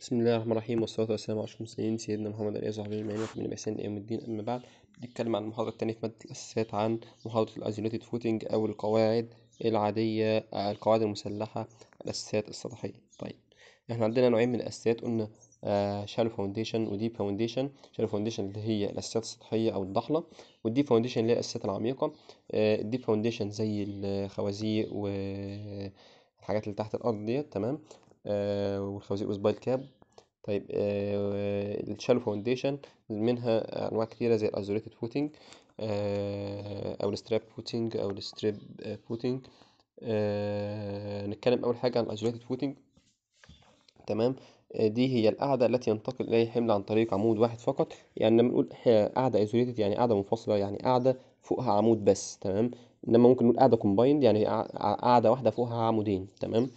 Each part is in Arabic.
بسم الله الرحمن الرحيم والصلاة والسلام على أشرف المرسلين سيدنا محمد عليه وصحبه أجمعين من بإحسان إلى يوم الدين أما بعد نتكلم عن المحاضرة الثانية في مادة الأساسيات عن محاضرة الأيزوليتد فوتنج أو القواعد العادية القواعد المسلحة الأساسيات السطحية طيب إحنا عندنا نوعين من الأساسيات قلنا شالو فاونديشن وديب فاونديشن شالو فاونديشن اللي هي الأساسيات السطحية أو الضحلة والديب فاونديشن اللي هي الأساسيات العميقة الديب آه، فاونديشن زي الخوازيق و الحاجات اللي تحت الارض ديت تمام آه والخوازيق وسبايل كاب طيب آه، آه، الشالو فاونديشن منها انواع كتيره زي الازوريتد فوتنج او آه، الستراب فوتنج او الستريب فوتنج نتكلم اول حاجه عن الازوريتد فوتنج تمام دي هي القاعدة التي ينتقل إليها الحمل عن طريق عمود واحد فقط يعني لما نقول قاعدة ايزوليتد يعني قاعدة منفصلة يعني قاعدة فوقها عمود بس تمام إنما ممكن نقول قاعدة كومبايند يعني قاعدة واحدة فوقها عمودين تمام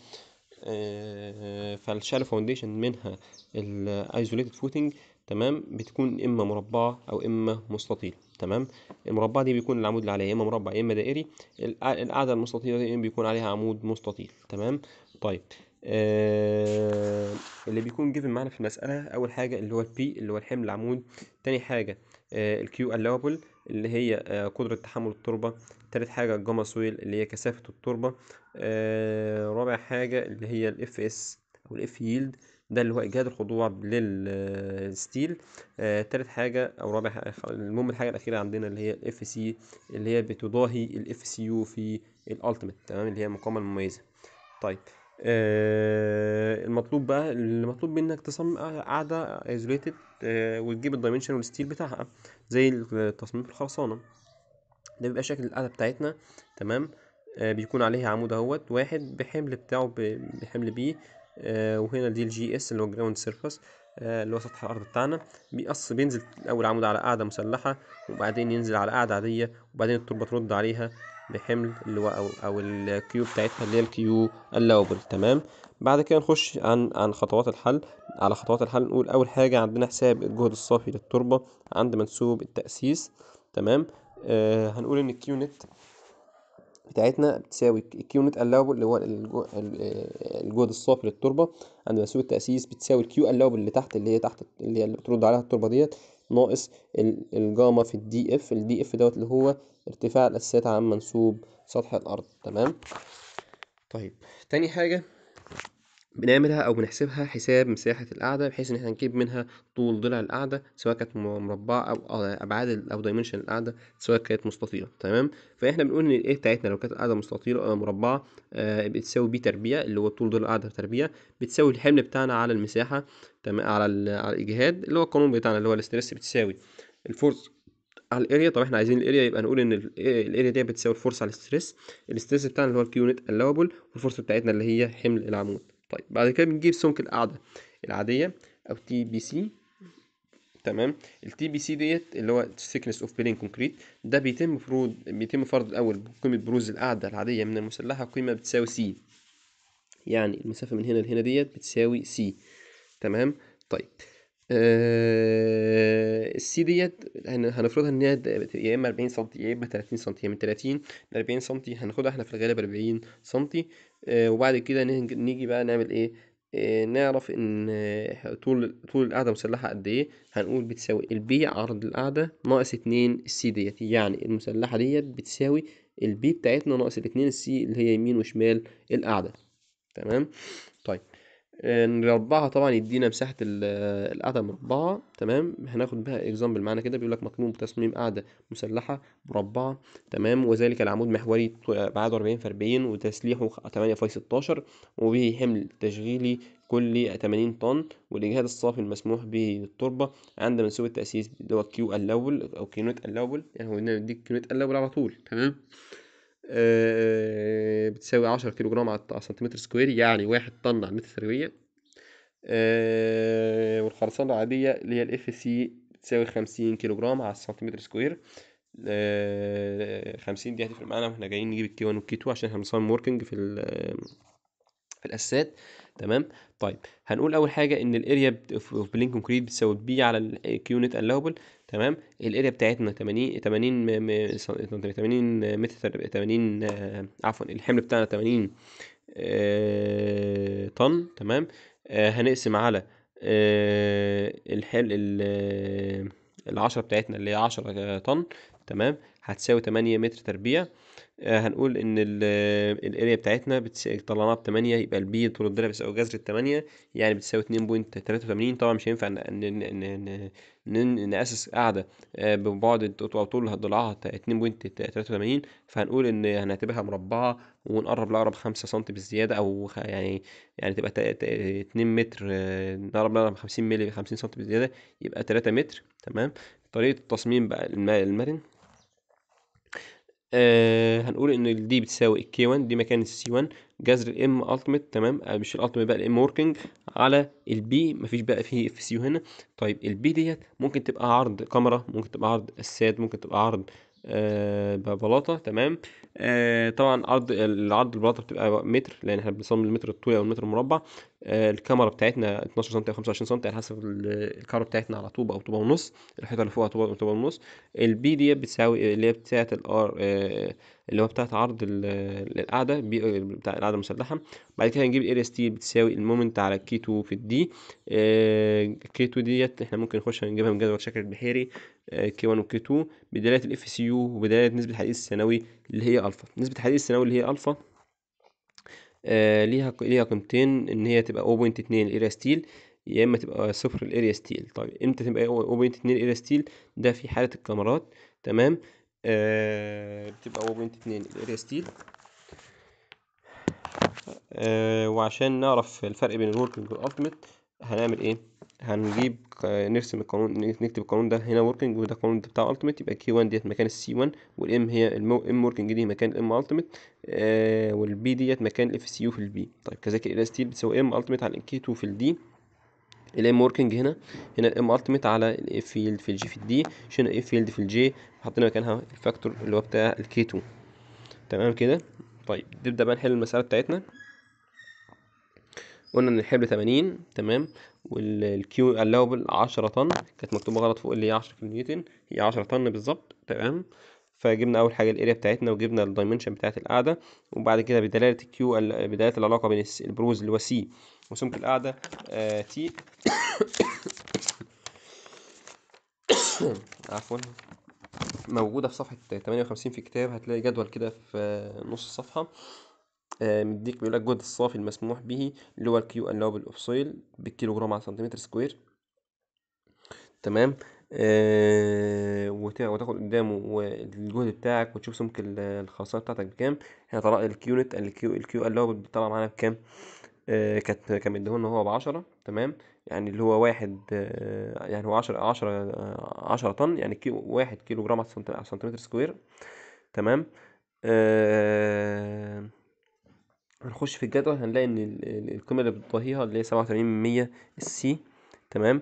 آه، فالشالو فاونديشن منها الايزوليتد فوتنج تمام بتكون اما مربعه او اما مستطيل تمام المربعه دي بيكون العمود اللي عليها يا اما مربع يا اما دائري القاعده المستطيله دي بيكون عليها عمود مستطيل تمام طيب آه اللي بيكون جيفن معانا في المساله اول حاجه اللي هو البي اللي هو الحمل العمود تاني حاجه الكيو آه، الاوبل اللي هي آه، قدرة تحمل التربة تالت حاجة الجاما سويل اللي هي كثافة التربة آه، رابع حاجة اللي هي الاف اس او الاف ييلد ده اللي هو اجهاد الخضوع للستيل آه،, آه، تالت حاجه او رابع حاجة المهم الحاجه الاخيره عندنا اللي هي الاف سي اللي هي بتضاهي الاف سي يو في الالتيميت تمام اللي هي المقاومه المميزه طيب آه المطلوب بقى المطلوب منك تصمم قاعده ايزوليتد آه وتجيب الدايمنشن والستيل بتاعها زي التصميم في الخرسانة ده بيبقى شكل القاعدة بتاعتنا تمام آه بيكون عليها عمود اهوت واحد بحمل بتاعه بحمل بيه آه وهنا دي الجي اس اللي هو جراوند آه، سيرفس اللي هو سطح الارض بتاعنا بيقص بينزل اول عمود على قاعده مسلحه وبعدين ينزل على قاعده عاديه وبعدين التربه ترد عليها بحمل اللي هو او او الكيو بتاعتها اللي هي الكيو اللوبل تمام بعد كده نخش عن عن خطوات الحل على خطوات الحل نقول اول حاجه عندنا حساب الجهد الصافي للتربه عند منسوب التاسيس تمام آه هنقول ان الكيو نت بتاعتنا بتساوي الكيو نت اللوبل اللي هو آه، الجهد الصافي للتربه عند منسوب التاسيس بتساوي الكيو اللوبل اللي تحت اللي هي تحت اللي هي اللي بترد عليها التربه ديت ناقص الجاما في الدي اف الدي اف دوت اللي هو ارتفاع الأساسات عن منسوب سطح الأرض تمام طيب تاني حاجة بنعملها أو بنحسبها حساب مساحة القاعدة بحيث إن احنا نجيب منها طول ضلع القاعدة سواء كانت مربعة أو أبعاد أو دايمنشن القاعدة سواء كانت مستطيلة تمام فاحنا بنقول إن الإيه بتاعتنا لو كانت القاعدة مستطيلة أو آه، مربعة آه بتساوي ب تربيع اللي هو طول ضلع القاعدة تربيع بتساوي الحمل بتاعنا على المساحة تمام على, على الإجهاد اللي هو القانون بتاعنا اللي هو الاسترس بتساوي الفورس على الاريا طب احنا عايزين الاريا يبقى نقول ان إيه، الاريا دي بتساوي الفورس على الستريس الستريس بتاعنا اللي هو يونت الاوبل والفورس بتاعتنا اللي هي حمل العمود طيب بعد كده بنجيب سمك القاعده العاديه او تي بي سي تمام التي بي سي ديت اللي هو thickness اوف بلين كونكريت ده بيتم فرض بيتم فرض الاول قيمه بروز القاعده العاديه من المسلحه قيمه بتساوي سي يعني المسافه من هنا لهنا ديت بتساوي سي تمام طيب آه، السي ديت هنفرضها ان هي يا اما 40 سم يا اما 30 سم من 30 ل 40 سم هناخدها احنا في الغالب 40 سم آه، وبعد كده نيجي بقى نعمل ايه آه، نعرف ان طول طول القاعده مسلحه قد ايه هنقول بتساوي البي عرض القاعده ناقص 2 السي ديت يعني المسلحه ديت بتساوي البي بتاعتنا ناقص 2 السي اللي هي يمين وشمال القاعده تمام آه، نربعها طبعا يدينا مساحه القاعده مربعه تمام هناخد بها اكزامبل معانا كده بيقول لك مطلوب تصميم قاعده مسلحه مربعه تمام وذلك العمود محوري بعد 40 في 40 وتسليحه 8 في 16 وبه حمل تشغيلي كلي 80 طن والاجهاد الصافي المسموح به للتربه عند منسوب التاسيس اللي هو كيو الاول او كينوت الاول يعني هو بيديك كينوت الاول على طول تمام آه، بتساوي 10 كيلو جرام على سنتيمتر سكوير يعني واحد طن على متر سريع آه، والخرسانة العادية اللي هي الاف سي بتساوي خمسين كيلو جرام على سنتيمتر سكوير آه، خمسين دي هتفرق معانا واحنا جايين نجيب الكي 1 والكي 2 عشان احنا بنصمم وركنج في في الاساسات تمام طيب هنقول اول حاجه ان الاريا اوف بلين كونكريت بتساوي بي على الكيونت الاوبل تمام الاريا بتاعتنا 80 80 80 متر 80 آه، عفوا الحمل بتاعنا 80 آه، طن تمام آه، هنقسم على آه ال 10 بتاعتنا اللي هي 10 طن تمام هتساوي 8 متر تربيع آه، هنقول ان الاريا بتاعتنا طلعناها ب 8 يبقى البي طول الضرب او جذر ال 8 يعني بتساوي 2.83 طبعا مش هينفع ان ان ان ان نأسس قاعدة آه، ببعد أو طول ضلعها 2.83 فهنقول إن هنعتبرها مربعة ونقرب لأقرب 5 سم بالزيادة أو يعني يعني تبقى 2 متر آه، نقرب لأقرب 50 مللي 50 سم بالزيادة يبقى 3 متر تمام طريقة التصميم بقى المرن آه هنقول ان دي بتساوي الكي 1 دي مكان c 1 جذر الام التيمت تمام آه مش الالتيمت بقى الام وركينج على البي مفيش بقى فيه اف سي هنا طيب البي ديت ممكن تبقى عرض كاميرا ممكن تبقى عرض اساد ممكن تبقى عرض آه، ببلاطه تمام آه، طبعا عرض العرض البلاطه بتبقى متر لان احنا بنصمم المتر الطولي او المتر المربع آه، الكاميرا بتاعتنا 12 سم او 25 سم على حسب الكاميرا بتاعتنا على طوبه او طوبه ونص الحيطه اللي فوقها طوبه او طوبه ونص البي دي بتساوي اللي هي بتاعه الار اللي هو بتاعت عرض القاعدة بتاع القاعدة المسلحة بعد كده هنجيب الاريا ستيل بتساوي المومنت على كي 2 في الدي كي 2 ديت احنا ممكن نخش هنجيبها من جدول شكل البحيري كي آه، 1 وكي 2 بداية الاف سي يو وبداية نسبة الحديد الثانوي اللي هي الفا نسبة الحديد الثانوي اللي هي الفا آه ليها ليها قيمتين ان هي تبقى 0.2 الاريا ستيل يا اما تبقى صفر الاريا ستيل طيب امتى تبقى 0.2 الاريا ستيل ده في حاله الكاميرات تمام آه بنت اتنين الاريا آه، ستيل وعشان نعرف الفرق بين الوركينج والالتيميت هنعمل ايه هنجيب نرسم القانون نكتب القانون ده هنا وركينج وده القانون بتاع التيميت يبقى كي 1 ديت مكان السي 1 والام هي الام وركينج دي مكان الام التيميت والبي ديت مكان الاف سي يو في البي طيب كذلك الاريا ستيل بتساوي ام التيميت على الكي 2 في الدي الام وركينج هنا هنا الام التيميت على الاف فيلد في الجي في الدي شيلنا الاف فيلد في الجي حطينا مكانها الفاكتور اللي هو بتاع الكي 2 تمام كده طيب نبدا بقى نحل المساله بتاعتنا قلنا ان الحبل 80 تمام والكيو الاوبل 10 طن كانت مكتوبه غلط فوق اللي هي 10 كيلو نيوتن هي 10 طن بالظبط تمام فجبنا اول حاجه الاريا بتاعتنا وجبنا الدايمنشن بتاعت القاعده وبعد كده بدلاله الكيو بدلاله العلاقه بين البروز اللي هو سي وسمك القاعدة آه تي عفوا موجودة في صفحة 58 في الكتاب هتلاقي جدول كده في نص الصفحة آه، مديك بيقول لك الجهد الصافي المسموح به اللي هو الكيو اللي هو بالكيلو بالكيلوغرام على سنتيمتر سكوير تمام آه وتاخد قدامه الجهد بتاعك وتشوف سمك الخاصيه بتاعتك بكام هنا طلع الكيونت الكيو الكيو اللي هو بيطلع معانا بكام آه، كانت كان مديهولنا ان هو بعشرة تمام يعني اللي هو واحد آه، يعني هو عشرة 10 آه، عشرة طن يعني كيلو واحد كيلو جرام على سنتيمتر سكوير تمام آه هنخش في الجدول هنلاقي ان القيمة اللي بتضاهيها اللي هي سبعة وتمانين من مية السي تمام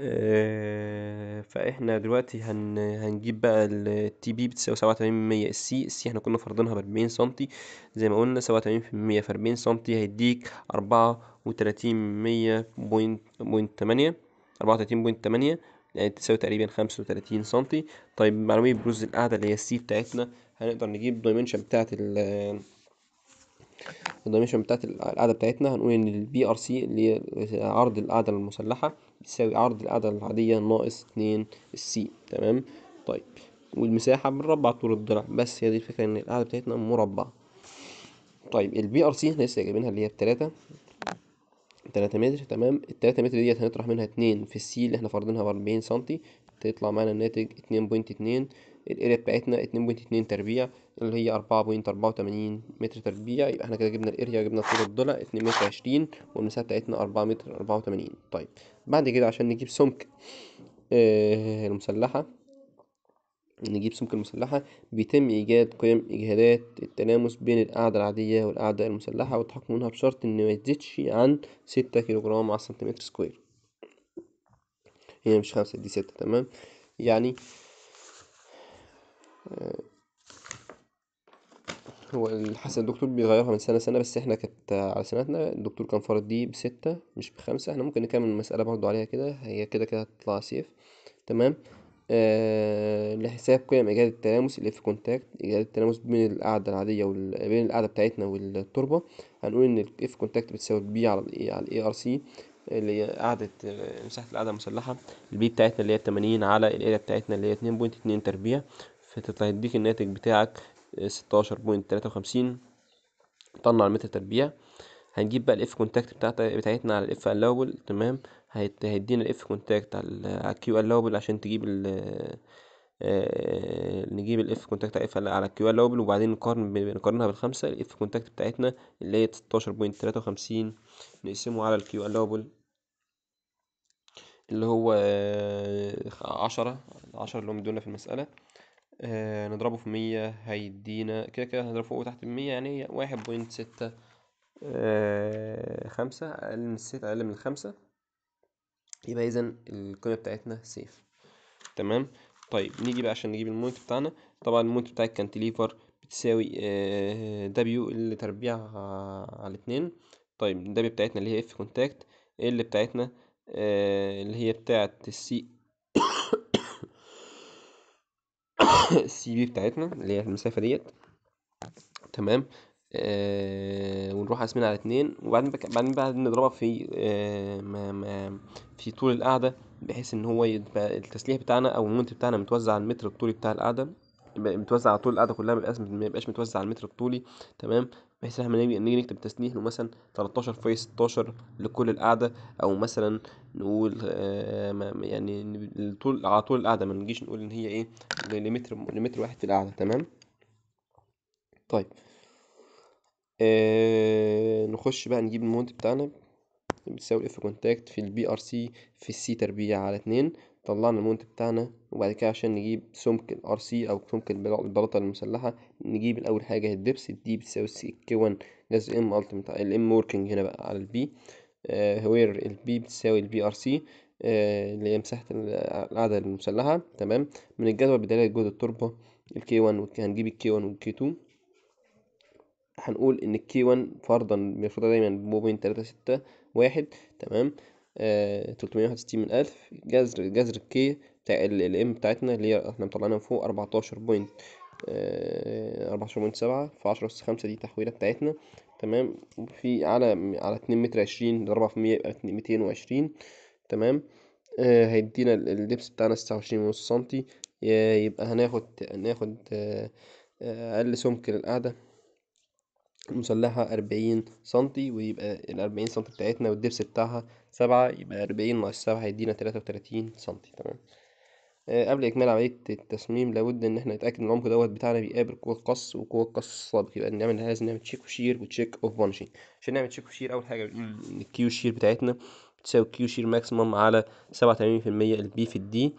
آه، فاحنا دلوقتي هن هنجيب بقى التي بي بتساوي سبعة وتمانين في المية السي السي احنا كنا فرضينها باربعين سنتي زي ما قلنا سبعة وتمانين في المية في اربعين سنتي هيديك اربعة وتلاتين مية بوينت بوينت تمانية اربعة وتلاتين بوينت تمانية يعني تساوي تقريبا خمسة وتلاتين سنتي طيب معلومية بروز القاعدة اللي هي السي بتاعتنا هنقدر نجيب دايمنشن بتاعت ال الدايمنشن بتاعت القاعدة بتاعتنا هنقول ان البي ار سي اللي هي عرض القاعدة المسلحة بيساوي عرض القاعدة العادية ناقص اتنين السي تمام طيب والمساحة بنربع طول الضلع بس هي دي الفكرة إن القاعدة بتاعتنا مربع طيب البي ار سي احنا لسه جايبينها اللي هي بتلاتة تلاتة متر تمام التلاتة متر ديت هنطرح منها اتنين في السي اللي احنا فارضينها بأربعين سنتي تطلع معانا الناتج اتنين بوينت اتنين الاريا بتاعتنا اتنين اتنين تربيع اللي هي اربعة اربعة وتمانين متر تربيع يبقى احنا كده جبنا الاريا جبنا طول الضلع اتنين متر عشرين والمساحه بتاعتنا اربعة متر اربعة وتمانين طيب بعد كده عشان نجيب سمك آه المسلحه نجيب سمك المسلحة بيتم إيجاد قيم إجهادات التلامس بين القاعدة العادية والقاعدة المسلحة والتحكم منها بشرط إن ما يزيدش عن ستة كيلوغرام على سنتيمتر سكوير هي مش خمسة دي ستة تمام يعني آه، هو الحسن الدكتور بيغيرها من سنة لسنة بس احنا كانت على سنتنا الدكتور كان فرض دي بستة مش بخمسة احنا ممكن نكمل المسألة برضو عليها كده هي كده كده هتطلع سيف تمام آه لحساب قيم إيجاد التلامس الإف كونتاكت إيجاد التلامس بين القاعدة العادية وال... بين القاعدة بتاعتنا والتربة هنقول إن الإف كونتاكت بتساوي البي على الإي على الإي آر سي اللي هي قاعدة آه، مساحة القاعدة المسلحة البي بتاعتنا اللي هي تمانين على الاريا بتاعتنا اللي هي اتنين بوينت اتنين تربيع فهيديك الناتج بتاعك آه، ستاشر بوينت تلاتة وخمسين طن على متر تربيع هنجيب بقى الاف كونتاكت بتاعتنا بتاعتنا على الاف الاول تمام هيدينا الاف كونتاكت على الكيو الاول عشان تجيب ال آه، نجيب الاف كونتاكت على على الكيو الاول وبعدين نقارن نقارنها بالخمسه الاف كونتاكت بتاعتنا اللي هي ستاشر بوينت تلاتة وخمسين نقسمه على الكيو الاول اللي هو آه، عشرة عشرة اللي هم دولنا في المسألة آه، نضربه في مية هيدينا كده كده هنضرب فوق وتحت بمية يعني واحد بوينت ستة آه، خمسة أقل من ستة أقل من خمسة يبقى إذا القيمة بتاعتنا سيف تمام طيب نيجي بقى عشان نجيب المونت بتاعنا طبعا المونت بتاع الكانتيليفر بتساوي دبليو آه، اللي تربيعها على اتنين طيب الدبليو بتاعتنا اللي هي اف كونتاكت اللي بتاعتنا اللي هي بتاعت السي السي في بتاعتنا اللي هي المسافة ديت تمام آه ونروح قاسمين على اتنين وبعدين بك... بعدين بعد نضربها في آه ما ما في طول القعدة بحيث ان هو يبقى التسليح بتاعنا او المنت بتاعنا متوزع على المتر الطولي بتاع القعدة متوزع على طول القعدة كلها ما يبقاش متوزع على المتر الطولي تمام بحيث احنا نيجي نكتب تسنيح مثلا 13 في 16 لكل القعدة او مثلا نقول آه، يعني طول على طول القعدة ما نجيش نقول ان هي ايه لمتر لمتر واحد في القعدة تمام طيب آه نخش بقى نجيب المونت بتاعنا بتساوي اف كونتاكت في البي ار سي في السي تربيع على اتنين طلعنا المونت بتاعنا وبعد كده عشان نجيب سمك الار سي او سمك البلاطه المسلحه نجيب الاول حاجه الدبس الدي بتساوي السي كي 1 جزء ام التيمت الام وركنج هنا بقى على البي آه وير البي بتساوي البي ار آه، سي اللي هي مساحه القاعده المسلحه تمام من الجدول بدايه جهد التربه الكي 1 هنجيب الكي 1 والكي 2 هنقول ان الكي 1 فرضا المفروض دايما بوبين 3 6 واحد تمام 361 آه، من ألف جذر جذر كي بتاع الام بتاعتنا اللي هي احنا مطلعينها فوق 14 بوينت 14.7 في 10 أس 5 دي التحويلة بتاعتنا تمام وفي على على 2 متر 20 ضربها في 100 يبقى 220 تمام آه، هيدينا اللبس بتاعنا 26 ونص سنتي يبقى هناخد هناخد آه، أقل سمك للقعدة مسلحة أربعين سنتي ويبقى الأربعين سنتي بتاعتنا والدبس بتاعها سبعة يبقى أربعين ناقص سبعة هيدينا تلاتة وتلاتين سنتي تمام آه قبل إكمال عملية التصميم لابد إن إحنا نتأكد إن العمق دوت بتاعنا بيقابل قوة قص وقوة قص السابق يبقى نعمل لازم نعمل تشيك وشير وتشيك أوف بانشين عشان نعمل تشيك وشير أول حاجة بنقول إن الكيو شير بتاعتنا بتساوي كيو شير ماكسيمم على سبعة وتمانين في المية البي في الدي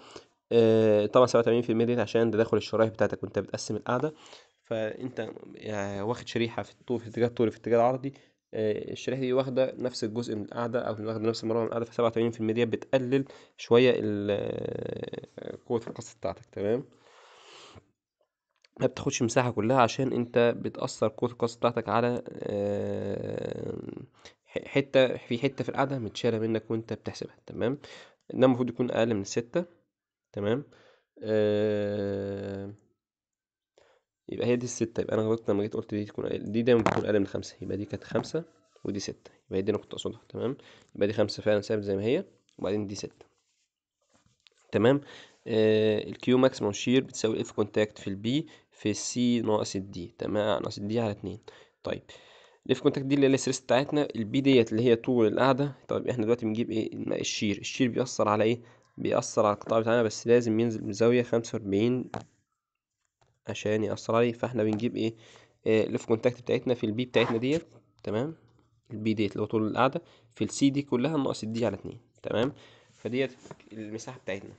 آه، طبعا سبعة وتمانين في المية دي عشان تداخل الشرايح بتاعتك وأنت بتقسم القاعدة فانت يعني واخد شريحه في الطول في اتجاه الطول في اتجاه العرضي آه، الشريحه دي واخده نفس الجزء من القعده او واخده نفس المرونة من القعده في المية بتقلل شويه آه، قوه القص بتاعتك تمام ما بتاخدش مساحه كلها عشان انت بتاثر قوه القص بتاعتك على آه، حته في حته في القعده متشاله منك وانت بتحسبها تمام ده المفروض يكون اقل من ستة تمام آه يبقى هي دي الستة يبقى أنا غلطت لما جيت قلت دي تكون دي دايما بتكون أقل من خمسة يبقى دي كانت خمسة ودي ستة يبقى هي دي أنا كنت أقصدها تمام يبقى دي خمسة فعلا ثابت زي ما هي وبعدين دي ستة تمام آه الكيو ماكسيموم شير بتساوي اف كونتاكت في البي في السي ناقص الدي تمام آه، ناقص الدي على اتنين طيب الاف كونتاكت دي اللي هي السيريس بتاعتنا البي ديت اللي هي طول القعدة طيب احنا دلوقتي بنجيب ايه الشير الشير بيأثر على ايه بيأثر على القطاع بتاعنا بس لازم ينزل من زاوية خمسة وأربعين عشان يأثر عليه فاحنا بنجيب ايه آه، الاف كونتاكت بتاعتنا في البي بتاعتنا ديت تمام البي ديت اللي هو طول القاعده في السي دي كلها ناقص الدي على اتنين تمام فديت المساحه بتاعتنا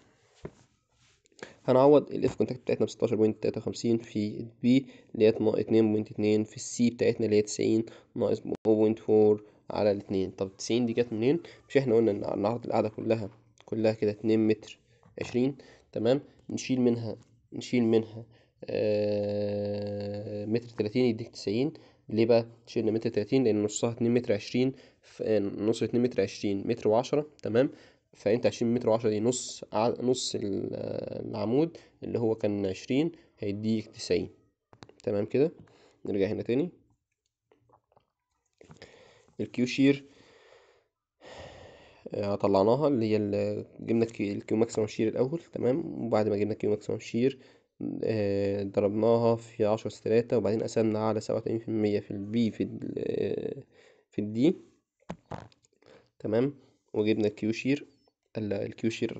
هنعوض الاف كونتاكت بتاعتنا ب 16.53 في البي اللي هي 2.2 في السي بتاعتنا اللي هي 90 ناقص 0.4 على الاتنين طب 90 دي جت منين مش احنا قلنا ان النهارده القاعده كلها كلها كده 2 متر 20 تمام نشيل منها نشيل منها آه، متر تلاتين يديك تسعين ليه بقى شيلنا متر تلاتين لان نصها اتنين متر عشرين آه، نص اتنين متر عشرين متر وعشرة تمام فانت عشرين متر وعشرة دي نص نص العمود اللي هو كان عشرين هيديك تسعين تمام كده نرجع هنا تاني الكيو شير آه، طلعناها اللي هي جبنا الكيو ماكسيمم شير الاول تمام وبعد ما جبنا الكيو ماكسيمم شير آه، ضربناها في عشرة في تلاتة وبعدين قسمنا على سبعة وتمانين في المية في البي في ال آه، في الدي تمام وجبنا الكيو شير الكيو شير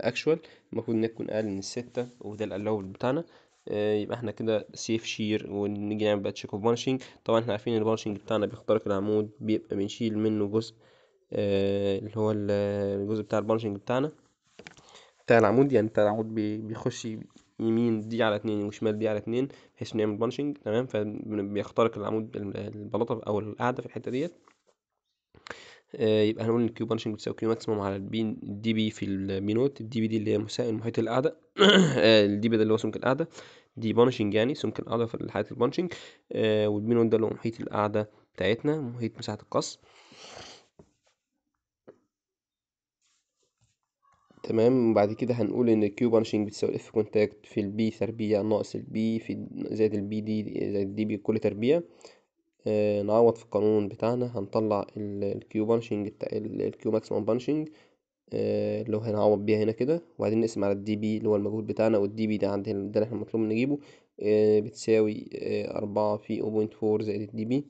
اكشوال آه، المفروض انها تكون اقل من الستة وده الالاول بتاعنا يبقى احنا كده سيف شير ونيجي نعمل بقى تشيك اوف بانشنج طبعا احنا عارفين البانشنج بتاعنا بيخترق العمود بيبقى بنشيل منه جزء اللي هو الجزء بتاع البانشنج بتاعنا بتاع العمود يعني بتاع العمود بيخش يمين دي على اتنين وشمال دي على اتنين بحيث انه يعمل بانشنج تمام فبيخترق العمود البلاطه او القاعده في الحته ديت آه، يبقى هنقول ان الكيو بانشنج بتساوي كيو ماكسيموم على البي الدي بي في البي نوت الدي بي دي اللي هي مساوي محيط القاعده آه، الدي بي ده اللي هو سمك القاعده دي بانشنج يعني سمك القاعده في حاله البانشنج آه، والبي نوت ده اللي هو محيط القاعده بتاعتنا محيط مساحه القص تمام وبعد كده هنقول ان الكيو بانشنج بتساوي الاف كونتاكت في البي تربيع ناقص البي في زائد البي دي زائد دي كل تربيع آه نعوض في القانون بتاعنا هنطلع الكيو بانشنج الكيو ماكسيمم بانشنج اللي هو هنعوض بيها هنا كده وبعدين نقسم على الدي بي اللي هو المجهود بتاعنا والدي بي ده عندنا ده احنا مطلوب نجيبه آه بتساوي آه، أربعة في أو بوينت فور زائد الدي بي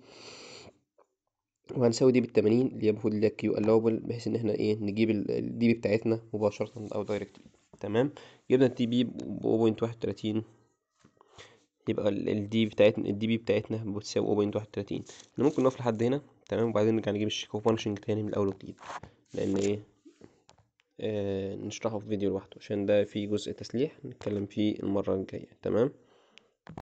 وهنساوي دي بالتمانين اللي هي المفروض اللي هي كيو الاوبل بحيث ان احنا ايه نجيب الدي بي بتاعتنا مباشرة او دايركت تمام جبنا الدي بي بوينت واحد وتلاتين يبقى الدي بتاعتنا الدي بي بتاعتنا بتساوي بوينت واحد وتلاتين احنا ممكن نقف لحد هنا تمام وبعدين نرجع نجيب الشيكو فانكشن تاني من الاول وجديد لان ايه آه نشرحه في فيديو لوحده عشان ده فيه جزء تسليح نتكلم فيه المرة الجاية تمام